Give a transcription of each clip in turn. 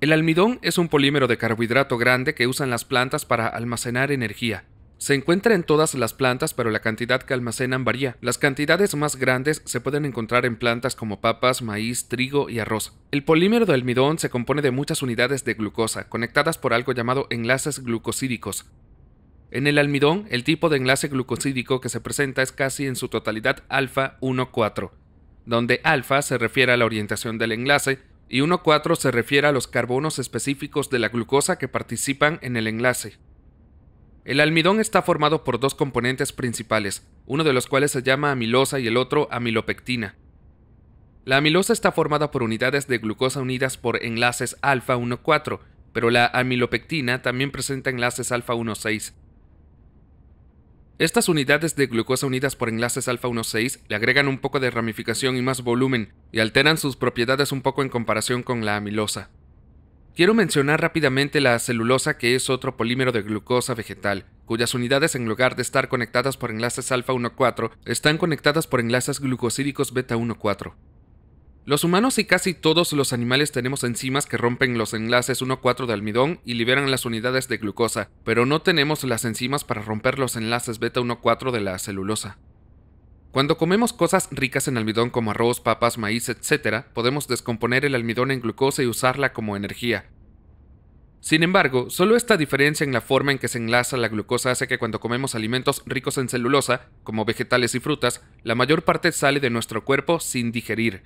El almidón es un polímero de carbohidrato grande que usan las plantas para almacenar energía. Se encuentra en todas las plantas, pero la cantidad que almacenan varía. Las cantidades más grandes se pueden encontrar en plantas como papas, maíz, trigo y arroz. El polímero de almidón se compone de muchas unidades de glucosa, conectadas por algo llamado enlaces glucosídicos. En el almidón, el tipo de enlace glucosídico que se presenta es casi en su totalidad alfa 1,4, donde alfa se refiere a la orientación del enlace y 1,4 se refiere a los carbonos específicos de la glucosa que participan en el enlace. El almidón está formado por dos componentes principales, uno de los cuales se llama amilosa y el otro amilopectina. La amilosa está formada por unidades de glucosa unidas por enlaces alfa 1,4, pero la amilopectina también presenta enlaces alfa 1,6. Estas unidades de glucosa unidas por enlaces alfa-1,6 le agregan un poco de ramificación y más volumen, y alteran sus propiedades un poco en comparación con la amilosa. Quiero mencionar rápidamente la celulosa, que es otro polímero de glucosa vegetal, cuyas unidades en lugar de estar conectadas por enlaces alfa-1,4, están conectadas por enlaces glucosídicos beta-1,4. Los humanos y casi todos los animales tenemos enzimas que rompen los enlaces 1,4 de almidón y liberan las unidades de glucosa, pero no tenemos las enzimas para romper los enlaces beta 1,4 de la celulosa. Cuando comemos cosas ricas en almidón como arroz, papas, maíz, etc., podemos descomponer el almidón en glucosa y usarla como energía. Sin embargo, solo esta diferencia en la forma en que se enlaza la glucosa hace que cuando comemos alimentos ricos en celulosa, como vegetales y frutas, la mayor parte sale de nuestro cuerpo sin digerir.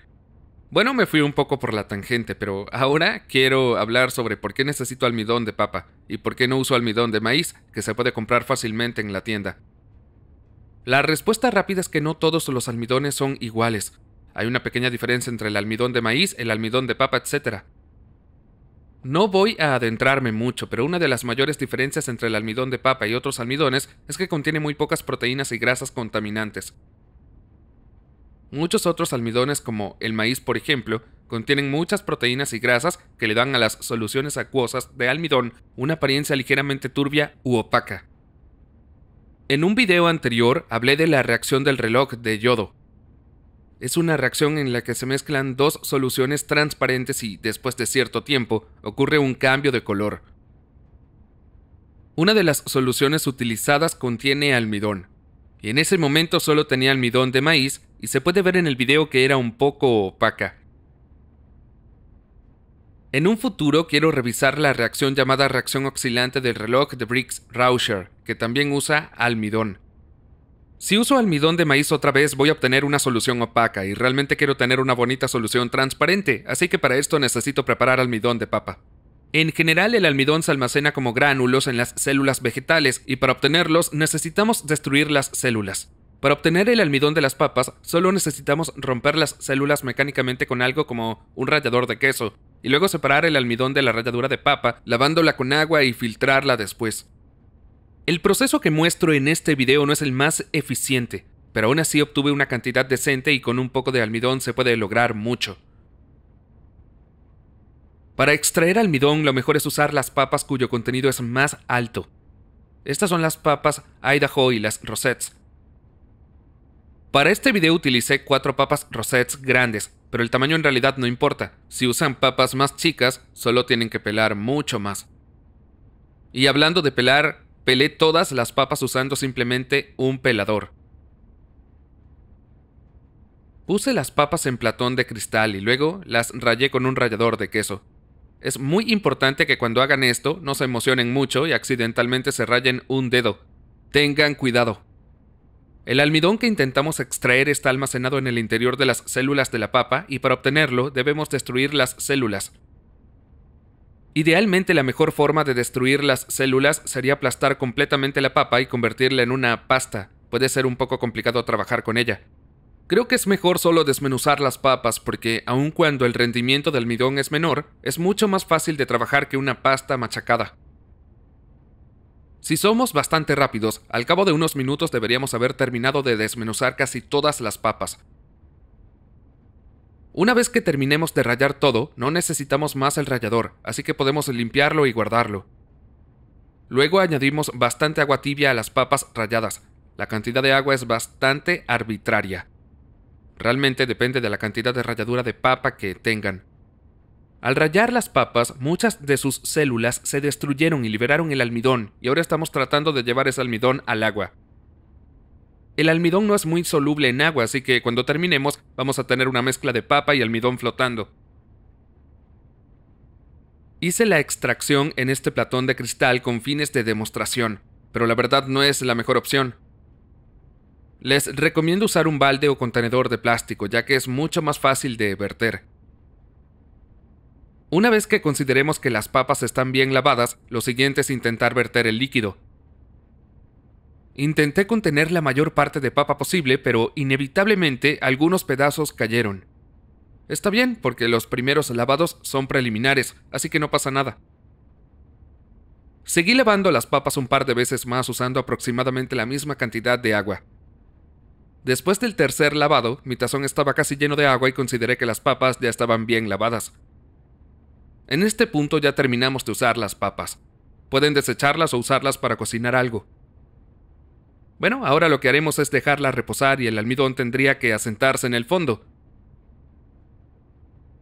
Bueno, me fui un poco por la tangente, pero ahora quiero hablar sobre por qué necesito almidón de papa y por qué no uso almidón de maíz, que se puede comprar fácilmente en la tienda. La respuesta rápida es que no todos los almidones son iguales. Hay una pequeña diferencia entre el almidón de maíz, el almidón de papa, etc. No voy a adentrarme mucho, pero una de las mayores diferencias entre el almidón de papa y otros almidones es que contiene muy pocas proteínas y grasas contaminantes. Muchos otros almidones como el maíz, por ejemplo, contienen muchas proteínas y grasas que le dan a las soluciones acuosas de almidón una apariencia ligeramente turbia u opaca. En un video anterior hablé de la reacción del reloj de yodo. Es una reacción en la que se mezclan dos soluciones transparentes y después de cierto tiempo ocurre un cambio de color. Una de las soluciones utilizadas contiene almidón, y en ese momento solo tenía almidón de maíz y se puede ver en el video que era un poco opaca. En un futuro quiero revisar la reacción llamada reacción oxilante del reloj de Briggs Rauscher, que también usa almidón. Si uso almidón de maíz otra vez voy a obtener una solución opaca y realmente quiero tener una bonita solución transparente, así que para esto necesito preparar almidón de papa. En general, el almidón se almacena como gránulos en las células vegetales y para obtenerlos necesitamos destruir las células. Para obtener el almidón de las papas, solo necesitamos romper las células mecánicamente con algo como un rallador de queso, y luego separar el almidón de la ralladura de papa, lavándola con agua y filtrarla después. El proceso que muestro en este video no es el más eficiente, pero aún así obtuve una cantidad decente y con un poco de almidón se puede lograr mucho. Para extraer almidón lo mejor es usar las papas cuyo contenido es más alto. Estas son las papas Idaho y las Rosettes. Para este video utilicé cuatro papas Rosettes grandes, pero el tamaño en realidad no importa. Si usan papas más chicas, solo tienen que pelar mucho más. Y hablando de pelar, pelé todas las papas usando simplemente un pelador. Puse las papas en platón de cristal y luego las rayé con un rallador de queso. Es muy importante que cuando hagan esto no se emocionen mucho y accidentalmente se rayen un dedo. Tengan cuidado. El almidón que intentamos extraer está almacenado en el interior de las células de la papa y para obtenerlo debemos destruir las células. Idealmente la mejor forma de destruir las células sería aplastar completamente la papa y convertirla en una pasta. Puede ser un poco complicado trabajar con ella. Creo que es mejor solo desmenuzar las papas porque aun cuando el rendimiento de almidón es menor, es mucho más fácil de trabajar que una pasta machacada. Si somos bastante rápidos, al cabo de unos minutos deberíamos haber terminado de desmenuzar casi todas las papas. Una vez que terminemos de rayar todo, no necesitamos más el rallador, así que podemos limpiarlo y guardarlo. Luego añadimos bastante agua tibia a las papas ralladas. La cantidad de agua es bastante arbitraria. Realmente depende de la cantidad de ralladura de papa que tengan. Al rayar las papas, muchas de sus células se destruyeron y liberaron el almidón, y ahora estamos tratando de llevar ese almidón al agua. El almidón no es muy soluble en agua, así que cuando terminemos vamos a tener una mezcla de papa y almidón flotando. Hice la extracción en este platón de cristal con fines de demostración, pero la verdad no es la mejor opción. Les recomiendo usar un balde o contenedor de plástico, ya que es mucho más fácil de verter. Una vez que consideremos que las papas están bien lavadas, lo siguiente es intentar verter el líquido. Intenté contener la mayor parte de papa posible, pero inevitablemente algunos pedazos cayeron. Está bien, porque los primeros lavados son preliminares, así que no pasa nada. Seguí lavando las papas un par de veces más usando aproximadamente la misma cantidad de agua. Después del tercer lavado, mi tazón estaba casi lleno de agua y consideré que las papas ya estaban bien lavadas. En este punto ya terminamos de usar las papas. Pueden desecharlas o usarlas para cocinar algo. Bueno, ahora lo que haremos es dejarlas reposar y el almidón tendría que asentarse en el fondo.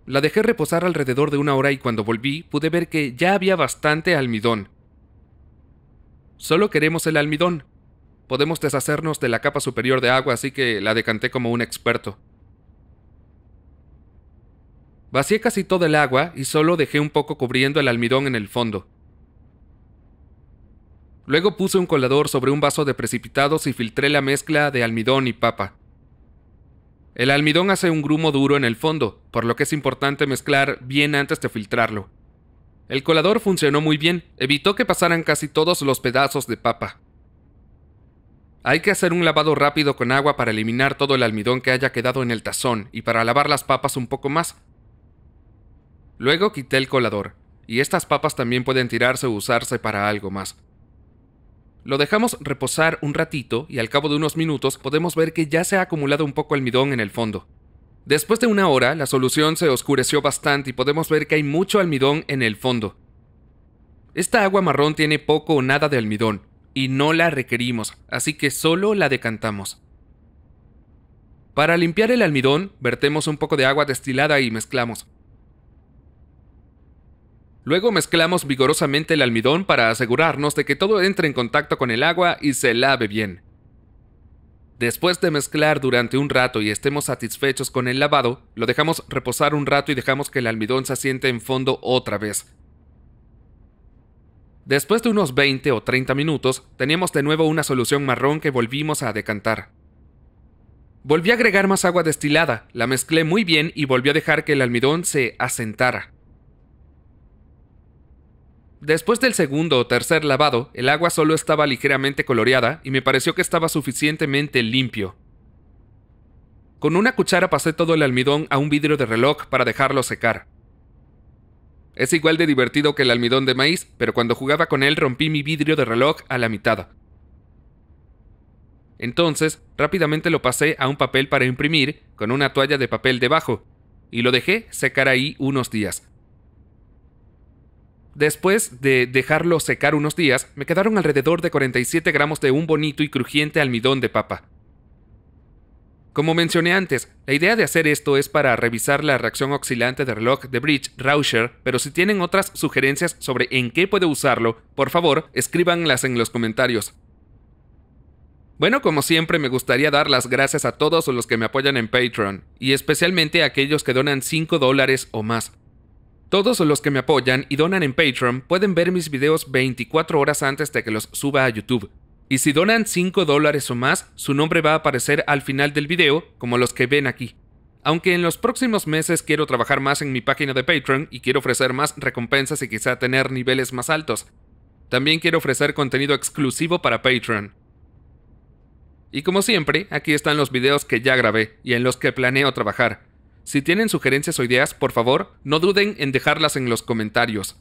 La dejé reposar alrededor de una hora y cuando volví pude ver que ya había bastante almidón. Solo queremos el almidón, podemos deshacernos de la capa superior de agua, así que la decanté como un experto. Vacié casi todo el agua y solo dejé un poco cubriendo el almidón en el fondo. Luego puse un colador sobre un vaso de precipitados y filtré la mezcla de almidón y papa. El almidón hace un grumo duro en el fondo, por lo que es importante mezclar bien antes de filtrarlo. El colador funcionó muy bien, evitó que pasaran casi todos los pedazos de papa. Hay que hacer un lavado rápido con agua para eliminar todo el almidón que haya quedado en el tazón y para lavar las papas un poco más. Luego quité el colador, y estas papas también pueden tirarse o usarse para algo más. Lo dejamos reposar un ratito y al cabo de unos minutos podemos ver que ya se ha acumulado un poco almidón en el fondo. Después de una hora, la solución se oscureció bastante y podemos ver que hay mucho almidón en el fondo. Esta agua marrón tiene poco o nada de almidón, y no la requerimos, así que solo la decantamos. Para limpiar el almidón, vertemos un poco de agua destilada y mezclamos. Luego mezclamos vigorosamente el almidón para asegurarnos de que todo entre en contacto con el agua y se lave bien. Después de mezclar durante un rato y estemos satisfechos con el lavado, lo dejamos reposar un rato y dejamos que el almidón se asiente en fondo otra vez. Después de unos 20 o 30 minutos, teníamos de nuevo una solución marrón que volvimos a decantar. Volví a agregar más agua destilada, la mezclé muy bien y volví a dejar que el almidón se asentara. Después del segundo o tercer lavado, el agua solo estaba ligeramente coloreada y me pareció que estaba suficientemente limpio. Con una cuchara pasé todo el almidón a un vidrio de reloj para dejarlo secar. Es igual de divertido que el almidón de maíz, pero cuando jugaba con él rompí mi vidrio de reloj a la mitad. Entonces, rápidamente lo pasé a un papel para imprimir, con una toalla de papel debajo, y lo dejé secar ahí unos días. Después de dejarlo secar unos días, me quedaron alrededor de 47 gramos de un bonito y crujiente almidón de papa. Como mencioné antes, la idea de hacer esto es para revisar la reacción oscilante de reloj de Bridge Rauscher, pero si tienen otras sugerencias sobre en qué puede usarlo, por favor, escríbanlas en los comentarios. Bueno, como siempre me gustaría dar las gracias a todos los que me apoyan en Patreon, y especialmente a aquellos que donan 5 dólares o más. Todos los que me apoyan y donan en Patreon pueden ver mis videos 24 horas antes de que los suba a YouTube. Y si donan 5 dólares o más, su nombre va a aparecer al final del video, como los que ven aquí. Aunque en los próximos meses quiero trabajar más en mi página de Patreon y quiero ofrecer más recompensas y quizá tener niveles más altos. También quiero ofrecer contenido exclusivo para Patreon. Y como siempre, aquí están los videos que ya grabé y en los que planeo trabajar. Si tienen sugerencias o ideas, por favor, no duden en dejarlas en los comentarios.